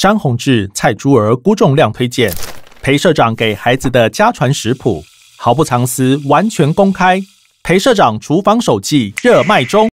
张宏志、蔡珠儿、郭仲亮推荐，裴社长给孩子的家传食谱，毫不藏私，完全公开。裴社长厨房手记热卖中。